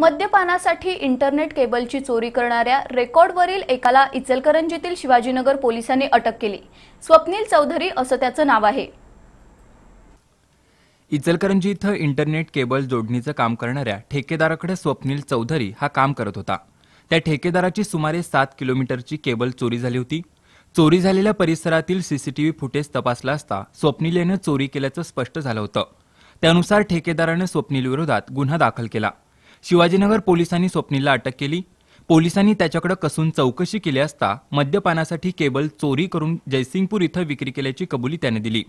मद्यपानासाठी internet केबलची चोरी करणाऱ्या रेकॉर्डवरील एकाला इचलकरंजीतील शिवाजीनगर पोलिसांनी अटक केली स्वप्नील चौधरी असं त्याचं नाव आहे इचलकरंजी इथं इंटरनेट केबल जोडणीचं काम करणाऱ्या ठेकेदाराकडे स्वप्नील चौधरी हा काम करत होता त्या ठेकेदाराची सुमारे सात किलोमीटरची केबल चोरी झाली होती चोरी झालेल्या परिसरातील सीसीटीव्ही फुटेज तपासला असता स्वप्नील यानं चोरी केल्याचं स्पष्ट झालं होतं त्यानुसार ठेकेदारानं विरोधात गुन्हा दाखल केला शिवाजीनगर पोलिसांनी स्वप्नीला अटक केली पोलिसांनी त्याच्याकडे कसून चौकशी केली असता मद्यपानासाठी केबल चोरी करून जयसिंगपूर इथं विक्री केल्याची कबुली त्याने दिली